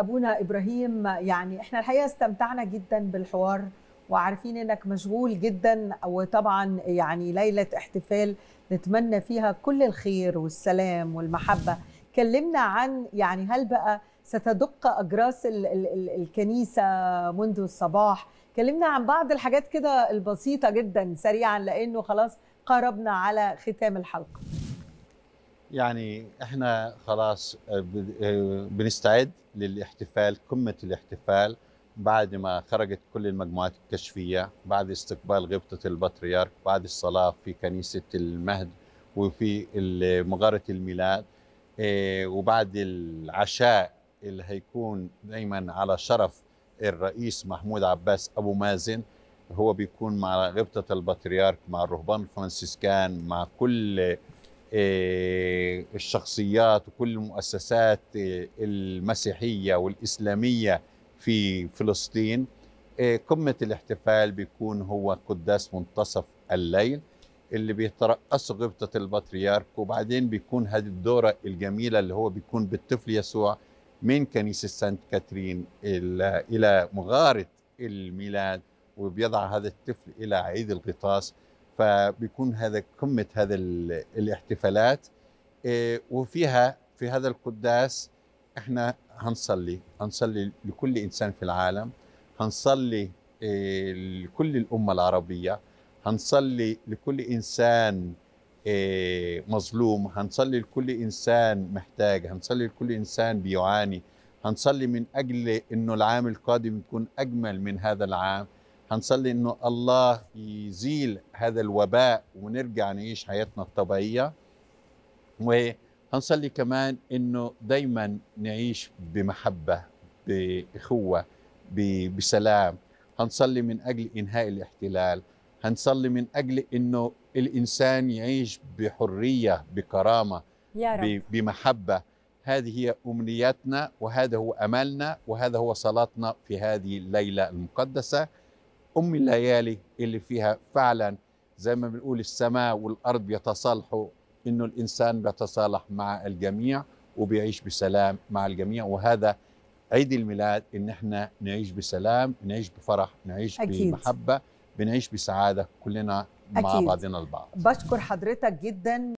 ابونا ابراهيم يعني احنا الحقيقه استمتعنا جدا بالحوار وعارفين انك مشغول جدا وطبعا يعني ليله احتفال نتمنى فيها كل الخير والسلام والمحبه كلمنا عن يعني هل بقى ستدق اجراس ال ال ال الكنيسه منذ الصباح كلمنا عن بعض الحاجات كده البسيطه جدا سريعا لانه خلاص قربنا على ختام الحلقه يعني احنا خلاص آه، آه، بنستعد للاحتفال قمه الاحتفال بعد ما خرجت كل المجموعات الكشفيه بعد استقبال غبطه البطريرك بعد الصلاه في كنيسه المهد وفي مغاره الميلاد آه، وبعد العشاء اللي هيكون دايما على شرف الرئيس محمود عباس ابو مازن هو بيكون مع غبطه البطريرك مع الرهبان الفرنسيسكان مع كل آه، الشخصيات وكل المؤسسات آه، المسيحية والإسلامية في فلسطين آه، قمة الاحتفال بيكون هو قداس منتصف الليل اللي بيترأسه غبطة البطريرك وبعدين بيكون هذه الدورة الجميلة اللي هو بيكون بالطفل يسوع من كنيسة سانت كاترين إلى مغارة الميلاد وبيضع هذا الطفل إلى عيد الغطاس فبيكون هذا قمه هذا الاحتفالات إيه، وفيها في هذا القداس احنا هنصلي هنصلي لكل انسان في العالم هنصلي إيه، لكل الامه العربيه هنصلي لكل انسان إيه، مظلوم هنصلي لكل انسان محتاج هنصلي لكل انسان بيعاني هنصلي من اجل انه العام القادم يكون اجمل من هذا العام هنصلي انه الله يزيل هذا الوباء ونرجع نعيش حياتنا الطبيعيه وهنصلي كمان انه دايما نعيش بمحبه باخوه بسلام هنصلي من اجل انهاء الاحتلال هنصلي من اجل انه الانسان يعيش بحريه بكرامه يا رب. بمحبه هذه هي امنياتنا وهذا هو املنا وهذا هو صلاتنا في هذه الليله المقدسه أم الليالي اللي فيها فعلا زي ما بنقول السماء والأرض بيتصالحوا إنه الإنسان بيتصالح مع الجميع وبيعيش بسلام مع الجميع وهذا عيد الميلاد إن إحنا نعيش بسلام نعيش بفرح نعيش أكيد. بمحبة بنعيش بسعادة كلنا مع أكيد. بعضنا البعض بشكر حضرتك جدا